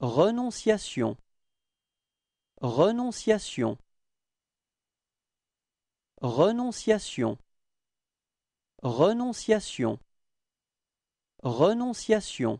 Renonciation Renonciation Renonciation Renonciation Renonciation